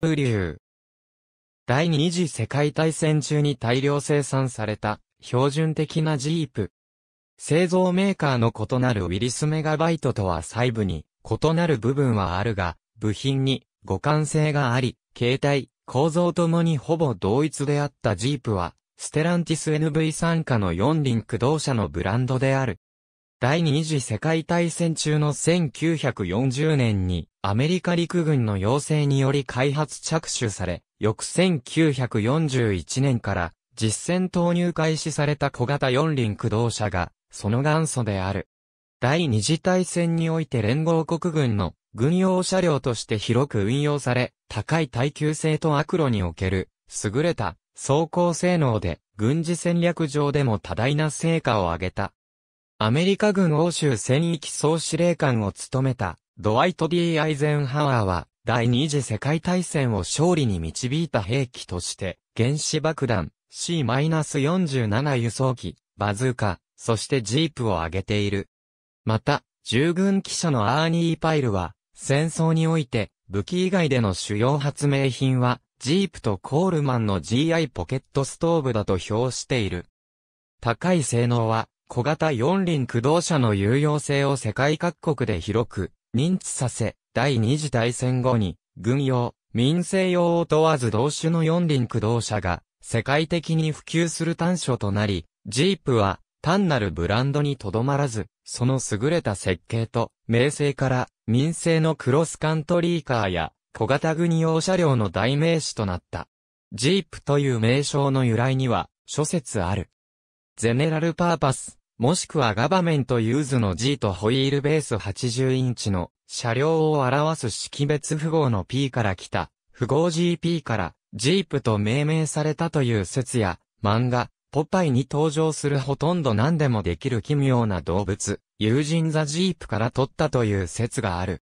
風流。第二次世界大戦中に大量生産された標準的なジープ。製造メーカーの異なるウィリスメガバイトとは細部に異なる部分はあるが、部品に互換性があり、形態、構造ともにほぼ同一であったジープは、ステランティス NV 参加の4輪駆動車のブランドである。第二次世界大戦中の1940年にアメリカ陸軍の要請により開発着手され、翌1941年から実戦投入開始された小型四輪駆動車がその元祖である。第二次大戦において連合国軍の軍用車両として広く運用され、高い耐久性と悪路における優れた走行性能で軍事戦略上でも多大な成果を上げた。アメリカ軍欧州戦域総司令官を務めた、ドワイト・ D・ アイゼンハワーは、第二次世界大戦を勝利に導いた兵器として、原子爆弾、C-47 輸送機、バズーカ、そしてジープを挙げている。また、従軍記者のアーニー・パイルは、戦争において、武器以外での主要発明品は、ジープとコールマンの GI ポケットストーブだと評している。高い性能は、小型四輪駆動車の有用性を世界各国で広く認知させ、第二次大戦後に、軍用、民生用を問わず同種の四輪駆動車が世界的に普及する短所となり、ジープは単なるブランドにとどまらず、その優れた設計と名声から民生のクロスカントリーカーや小型軍用車両の代名詞となった。ジープという名称の由来には諸説ある。ゼネラルパーパスもしくはガバメントユーズの G とホイールベース80インチの車両を表す識別符号の P から来た、符号 GP からジープと命名されたという説や、漫画、ポパイに登場するほとんど何でもできる奇妙な動物、友人ザジープから取ったという説がある。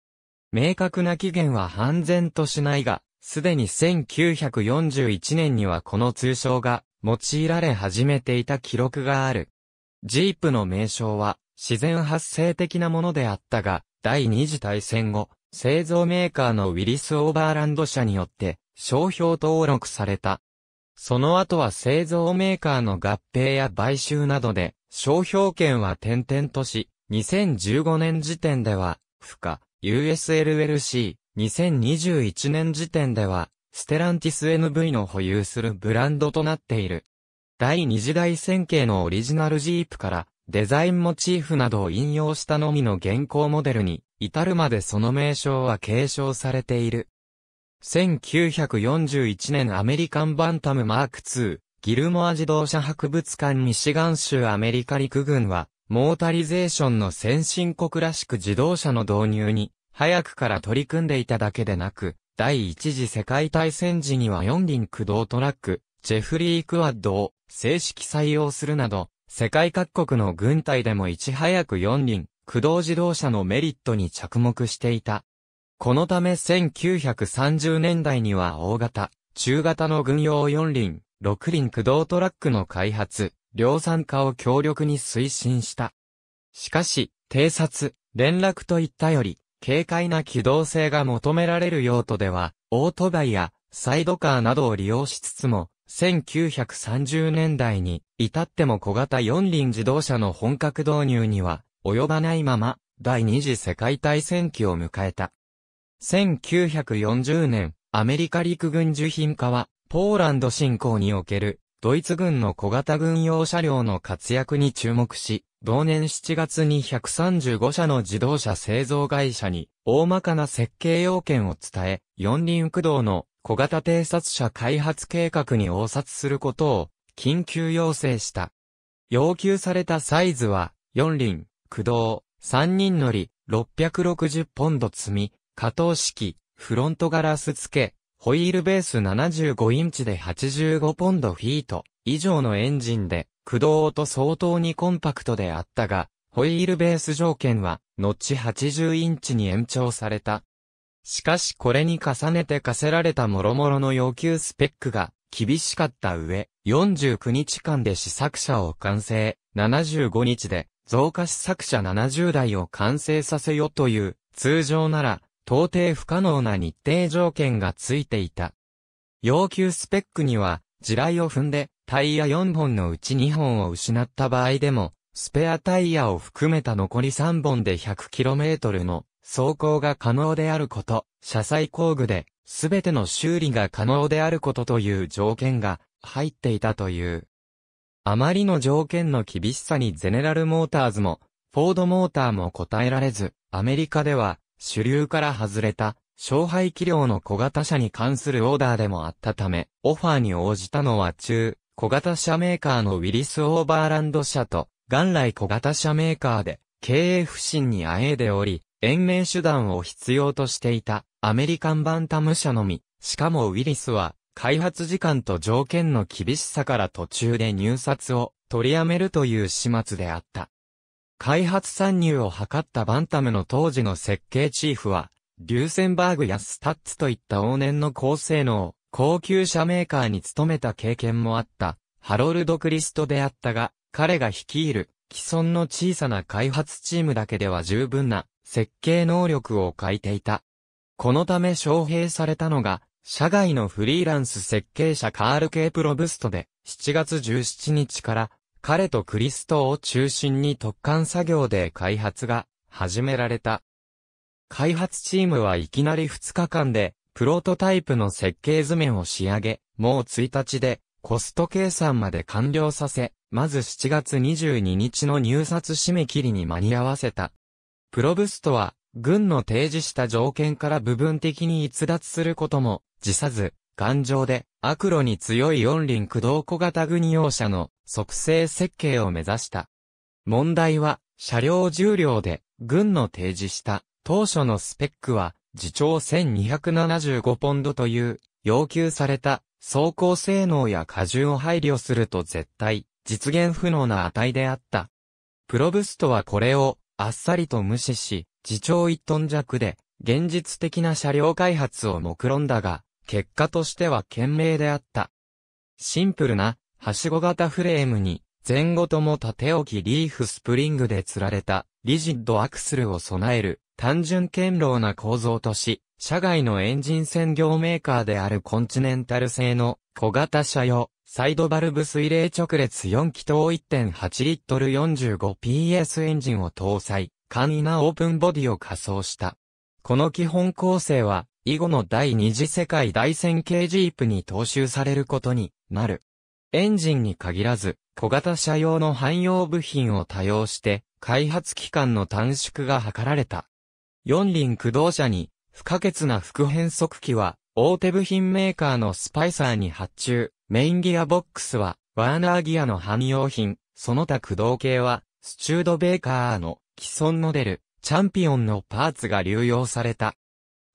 明確な起源は判然としないが、すでに1941年にはこの通称が用いられ始めていた記録がある。ジープの名称は自然発生的なものであったが、第二次大戦後、製造メーカーのウィリス・オーバーランド社によって商標登録された。その後は製造メーカーの合併や買収などで商標権は転々とし、2015年時点では、不可、USLLC、2021年時点では、ステランティス NV の保有するブランドとなっている。第二次大戦型のオリジナルジープからデザインモチーフなどを引用したのみの現行モデルに至るまでその名称は継承されている。1941年アメリカンバンタムマーク2、ギルモア自動車博物館ミシガン州アメリカ陸軍は、モータリゼーションの先進国らしく自動車の導入に、早くから取り組んでいただけでなく、第一次世界大戦時には四輪駆動トラック、ジェフリー・クワッドを、正式採用するなど、世界各国の軍隊でもいち早く四輪、駆動自動車のメリットに着目していた。このため1930年代には大型、中型の軍用四輪、六輪駆動トラックの開発、量産化を強力に推進した。しかし、偵察、連絡といったより、軽快な機動性が求められる用途では、オートバイやサイドカーなどを利用しつつも、1930年代に至っても小型四輪自動車の本格導入には及ばないまま第二次世界大戦期を迎えた。1940年、アメリカ陸軍受品化はポーランド侵攻におけるドイツ軍の小型軍用車両の活躍に注目し、同年7月に135社の自動車製造会社に大まかな設計要件を伝え、四輪駆動の小型偵察車開発計画に応札することを緊急要請した。要求されたサイズは、4輪、駆動、3人乗り、660ポンド積み、加藤式、フロントガラス付け、ホイールベース75インチで85ポンドフィート以上のエンジンで、駆動と相当にコンパクトであったが、ホイールベース条件は、後80インチに延長された。しかしこれに重ねて課せられた諸々の要求スペックが厳しかった上、49日間で試作車を完成、75日で増加試作車70台を完成させよという通常なら到底不可能な日程条件がついていた。要求スペックには地雷を踏んでタイヤ4本のうち2本を失った場合でもスペアタイヤを含めた残り3本で 100km の走行が可能であること、車載工具で、すべての修理が可能であることという条件が入っていたという。あまりの条件の厳しさにゼネラルモーターズも、フォードモーターも答えられず、アメリカでは主流から外れた勝敗器量の小型車に関するオーダーでもあったため、オファーに応じたのは中、小型車メーカーのウィリス・オーバーランド社と、元来小型車メーカーで、経営不振にあえいでおり、延命手段を必要としていたアメリカンバンタム社のみ、しかもウィリスは開発時間と条件の厳しさから途中で入札を取りやめるという始末であった。開発参入を図ったバンタムの当時の設計チーフは、リューセンバーグやスタッツといった往年の高性能、高級車メーカーに勤めた経験もあった、ハロルド・クリストであったが、彼が率いる、既存の小さな開発チームだけでは十分な設計能力を欠いていた。このため招聘されたのが、社外のフリーランス設計者カール・ケープロブストで、7月17日から、彼とクリストを中心に特貫作業で開発が始められた。開発チームはいきなり2日間で、プロトタイプの設計図面を仕上げ、もう1日で、コスト計算まで完了させ、まず7月22日の入札締め切りに間に合わせた。プロブストは、軍の提示した条件から部分的に逸脱することも、辞さず、頑丈で、悪路に強い四輪駆動小型軍用車の、促成設計を目指した。問題は、車両重量で、軍の提示した、当初のスペックは、自重1275ポンドという、要求された、走行性能や荷重を配慮すると絶対、実現不能な値であった。プロブストはこれを、あっさりと無視し、自重一トン弱で、現実的な車両開発を目論んだが、結果としては賢明であった。シンプルな、はしご型フレームに、前後とも縦置きリーフスプリングで釣られた、リジッドアクスルを備える、単純堅牢な構造とし、社外のエンジン専業メーカーであるコンチネンタル製の小型車用サイドバルブ水冷直列4気筒1.8リットル 45PS エンジンを搭載、簡易なオープンボディを仮装した。この基本構成は、以後の第二次世界大戦系ジープに踏襲されることになる。エンジンに限らず、小型車用の汎用部品を多用して、開発期間の短縮が図られた。四輪駆動車に、不可欠な副変速機は、大手部品メーカーのスパイサーに発注、メインギアボックスは、ワーナーギアの汎用品、その他駆動系は、スチュードベーカーの既存モデル、チャンピオンのパーツが流用された。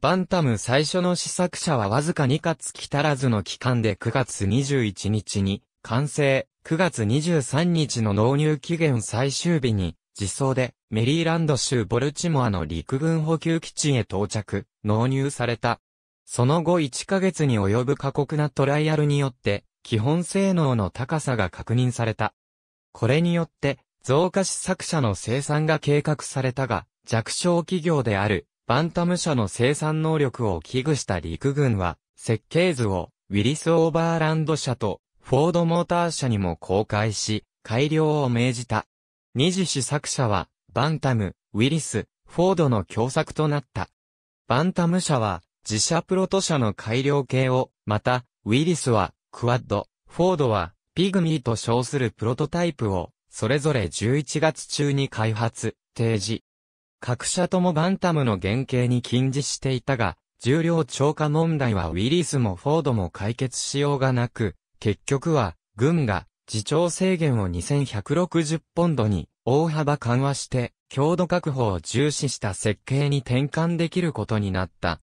バンタム最初の試作車はわずか2ヶ月たらずの期間で9月21日に完成、9月23日の納入期限最終日に自走でメリーランド州ボルチモアの陸軍補給基地へ到着、納入された。その後1ヶ月に及ぶ過酷なトライアルによって基本性能の高さが確認された。これによって、増加試作車の生産が計画されたが、弱小企業である、バンタム社の生産能力を危惧した陸軍は、設計図を、ウィリス・オーバーランド社と、フォード・モーター社にも公開し、改良を命じた。二次試作車は、バンタム、ウィリス、フォードの共作となった。バンタム社は、自社プロト社の改良系を、また、ウィリスは、クワッド、フォードは、ピグミーと称するプロトタイプを、それぞれ11月中に開発、提示。各社ともバンタムの原型に禁じしていたが、重量超過問題はウィリスもフォードも解決しようがなく、結局は、軍が、自重制限を2160ポンドに、大幅緩和して、強度確保を重視した設計に転換できることになった。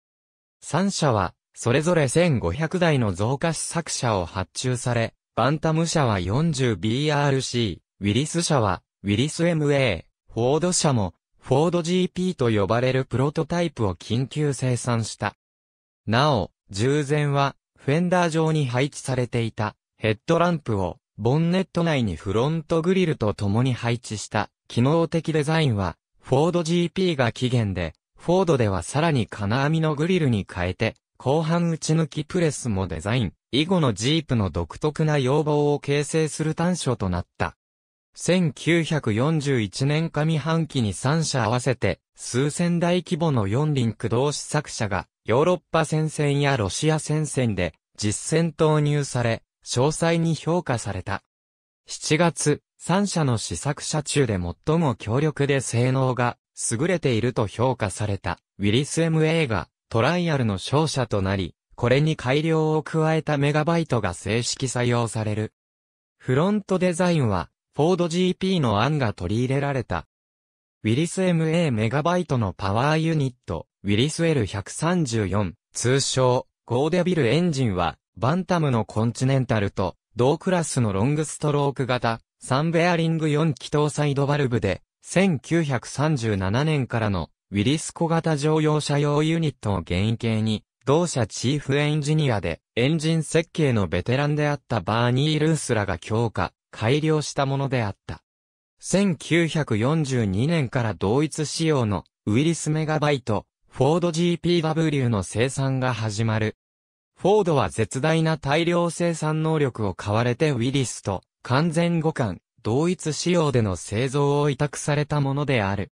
3社は、それぞれ1500台の増加試作車を発注され、バンタム車は 40BRC、ウィリス車は、ウィリス MA、フォード車も、フォード GP と呼ばれるプロトタイプを緊急生産した。なお、従前は、フェンダー上に配置されていた、ヘッドランプを、ボンネット内にフロントグリルと共に配置した、機能的デザインは、フォード GP が起源で、フォードではさらに金網のグリルに変えて、後半打ち抜きプレスもデザイン、以後のジープの独特な要望を形成する短所となった。1941年上半期に3社合わせて数千台規模の4輪駆動試作車がヨーロッパ戦線やロシア戦線で実戦投入され、詳細に評価された。7月、3社の試作車中で最も強力で性能が優れていると評価されたウィリス MA がトライアルの勝者となり、これに改良を加えたメガバイトが正式採用される。フロントデザインは、フォード GP の案が取り入れられた。ウィリス MA メガバイトのパワーユニット、ウィリス L134、通称、ゴーデビルエンジンは、バンタムのコンチネンタルと、同クラスのロングストローク型、サンベアリング4気筒サイドバルブで、1937年からのウィリス小型乗用車用ユニットを原型に、同社チーフエンジニアで、エンジン設計のベテランであったバーニー・ルースらが強化、改良したものであった。1942年から同一仕様のウィリスメガバイト、フォード GPW の生産が始まる。フォードは絶大な大量生産能力を買われてウィリスと完全互換、同一仕様での製造を委託されたものである。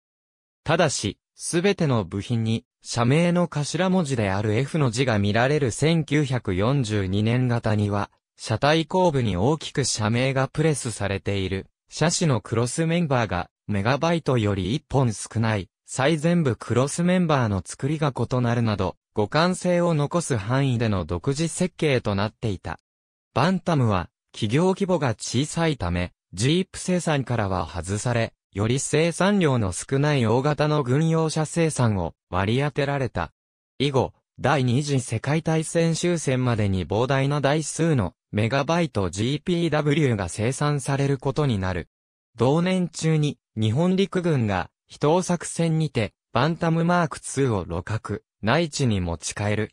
ただし、すべての部品に、社名の頭文字である F の字が見られる1942年型には、車体後部に大きく社名がプレスされている。車種のクロスメンバーが、メガバイトより1本少ない、最全部クロスメンバーの作りが異なるなど、互換性を残す範囲での独自設計となっていた。バンタムは、企業規模が小さいため、ジープ生産からは外され、より生産量の少ない大型の軍用車生産を割り当てられた。以後、第二次世界大戦終戦までに膨大な台数のメガバイト GPW が生産されることになる。同年中に日本陸軍が人を作戦にてバンタムマーク2を露獲、内地に持ち帰る。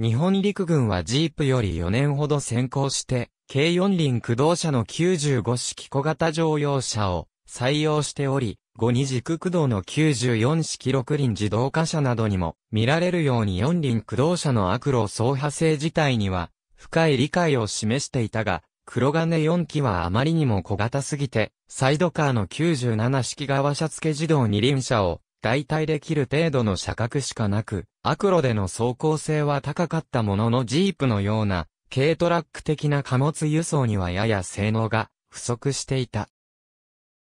日本陸軍はジープより4年ほど先行して、軽四輪駆動車の95式小型乗用車を採用しており、五二軸駆動の94式6輪自動化車などにも見られるように4輪駆動車の悪路走破性自体には深い理解を示していたが、黒金4機はあまりにも小型すぎて、サイドカーの97式側車付け自動二輪車を代替できる程度の車格しかなく、悪路での走行性は高かったもののジープのような、軽トラック的な貨物輸送にはやや性能が不足していた。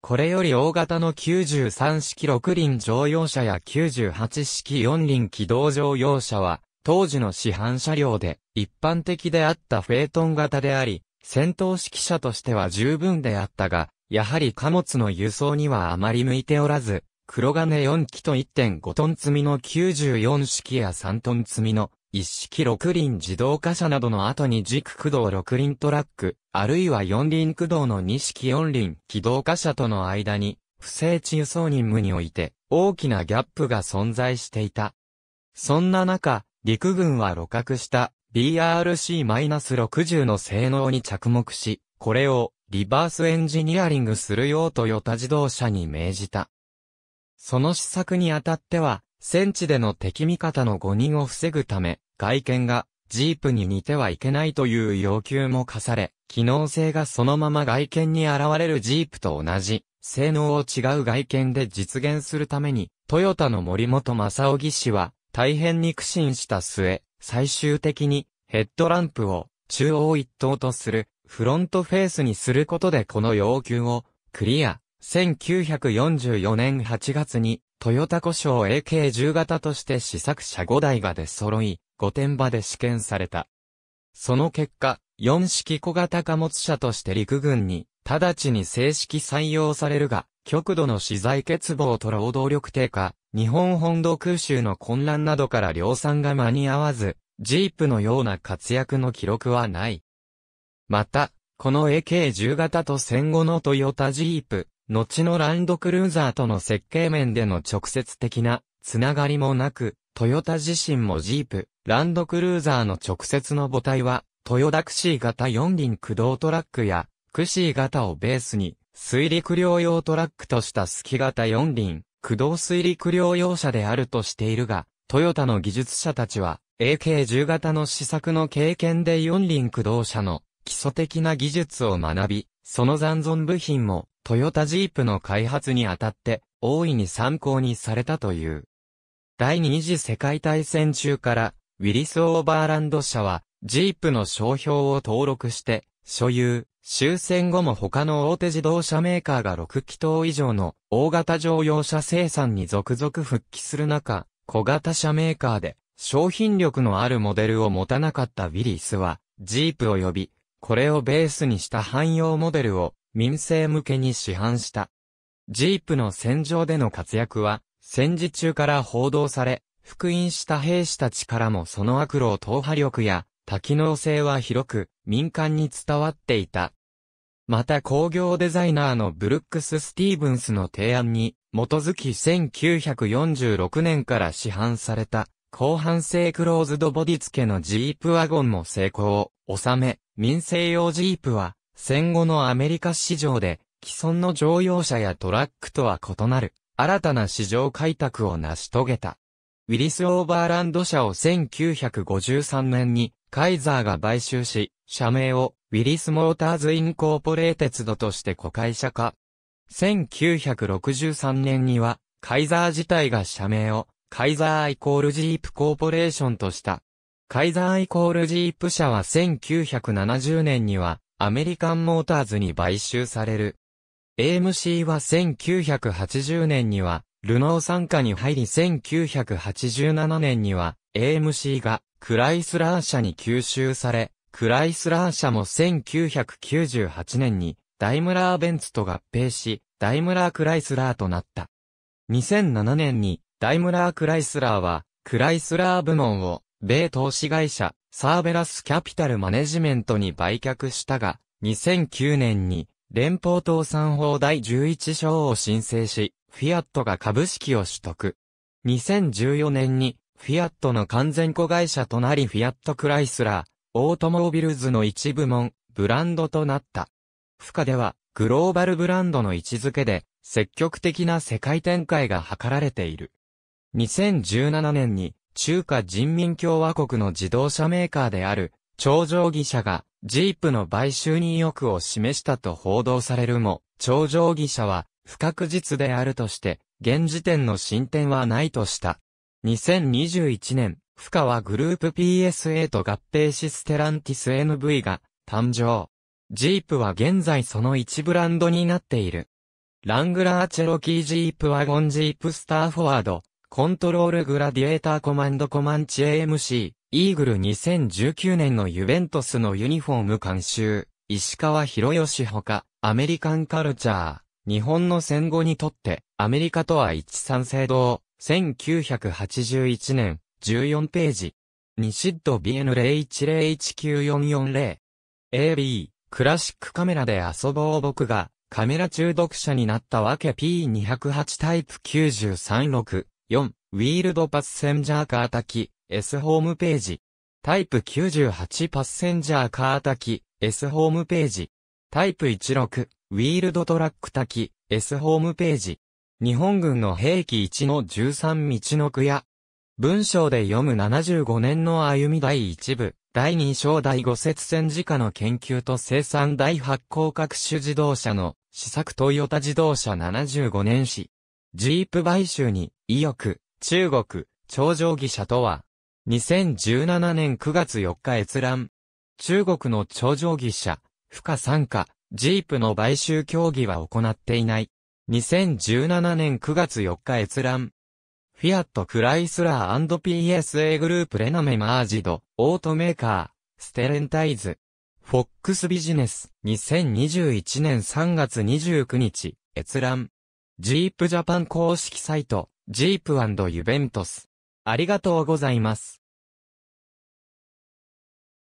これより大型の93式6輪乗用車や98式4輪機動乗用車は、当時の市販車両で一般的であったフェートン型であり、戦闘式車としては十分であったが、やはり貨物の輸送にはあまり向いておらず、黒金4機と1.5トン積みの94式や3トン積みの一式六輪自動貨車などの後に軸駆動六輪トラック、あるいは四輪駆動の二式四輪機動貨車との間に、不正中層任務において、大きなギャップが存在していた。そんな中、陸軍は露獲した BRC-60 の性能に着目し、これをリバースエンジニアリングするようトヨタ自動車に命じた。その施策にあたっては、戦地での敵味方の誤認を防ぐため、外見がジープに似てはいけないという要求も課され、機能性がそのまま外見に現れるジープと同じ、性能を違う外見で実現するために、トヨタの森本正義氏は、大変に苦心した末、最終的に、ヘッドランプを、中央一等とする、フロントフェースにすることでこの要求を、クリア。1944年8月に、トヨタ故障 AK10 型として試作車5台が出揃い、御殿場で試験された。その結果、4式小型貨物車として陸軍に、直ちに正式採用されるが、極度の資材欠乏と労働力低下、日本本土空襲の混乱などから量産が間に合わず、ジープのような活躍の記録はない。また、この AK10 型と戦後のトヨタジープ、後のランドクルーザーとの設計面での直接的なつながりもなく、トヨタ自身もジープ、ランドクルーザーの直接の母体は、トヨタクシー型四輪駆動トラックや、クシー型をベースに、水陸両用トラックとしたスキ型四輪、駆動水陸両用車であるとしているが、トヨタの技術者たちは、AK10 型の試作の経験で四輪駆動車の基礎的な技術を学び、その残存部品もトヨタジープの開発にあたって、大いに参考にされたという。第二次世界大戦中から、ウィリス・オーバーランド社は、ジープの商標を登録して、所有、終戦後も他の大手自動車メーカーが6気筒以上の大型乗用車生産に続々復帰する中、小型車メーカーで商品力のあるモデルを持たなかったウィリスは、ジープを呼び、これをベースにした汎用モデルを民生向けに市販した。ジープの戦場での活躍は、戦時中から報道され、復員した兵士たちからもその悪路を党破力や多機能性は広く民間に伝わっていた。また工業デザイナーのブルックス・スティーブンスの提案に基づき1946年から市販された後半製クローズドボディ付けのジープワゴンも成功を収め、民生用ジープは戦後のアメリカ市場で、既存の乗用車やトラックとは異なる、新たな市場開拓を成し遂げた。ウィリス・オーバーランド社を1953年に、カイザーが買収し、社名を、ウィリス・モーターズ・インコーポレーテッドとして子会社化。1963年には、カイザー自体が社名を、カイザーイコールジープコーポレーションとした。カイザーイコールジープ社は1970年には、アメリカンモーターズに買収される。AMC は1980年には、ルノー参加に入り1987年には、AMC がクライスラー社に吸収され、クライスラー社も1998年にダイムラーベンツと合併し、ダイムラークライスラーとなった。2007年にダイムラークライスラーはクライスラー部門を米投資会社サーベラスキャピタルマネジメントに売却したが、2009年に連邦倒産法第11章を申請し、フィアットが株式を取得。2014年にフィアットの完全子会社となりフィアットクライスラー、オートモービルズの一部門、ブランドとなった。負荷では、グローバルブランドの位置づけで、積極的な世界展開が図られている。2017年に、中華人民共和国の自動車メーカーである、超常義社が、ジープの買収に意欲を示したと報道されるも、超常義社は、不確実であるとして、現時点の進展はないとした。2021年、深はグループ PSA と合併システランティス NV が誕生。ジープは現在その一ブランドになっている。ラングラーチェロキージープワゴンジープスターフォワード、コントロールグラディエーターコマンドコマンチ AMC、イーグル2019年のユベントスのユニフォーム監修、石川博義ほか、アメリカンカルチャー、日本の戦後にとって、アメリカとは一賛制度、1981年、14ページ。ニシッド BN01019440。AB、クラシックカメラで遊ぼう僕が、カメラ中毒者になったわけ P208 タイプ936、4、ウィールドパッセンジャーカー滝、S ホームページ。タイプ98パッセンジャーカー滝、S ホームページ。タイプ16、ウィールドトラック滝、S ホームページ。日本軍の兵器1の13道の区や、文章で読む75年の歩み第1部、第2章第5節戦時下の研究と生産第8項各種自動車の試作トヨタ自動車75年史。ジープ買収に意欲、中国、頂上義者とは、2017年9月4日閲覧。中国の頂上義者、不可参加、ジープの買収協議は行っていない。2017年9月4日閲覧。フィアット・クライスラー &PSA グループレナメマージド、オートメーカー、ステレンタイズ。フォックスビジネス、2021年3月29日、閲覧。ジープジャパン公式サイト。ジープユベントス。ありがとうございます。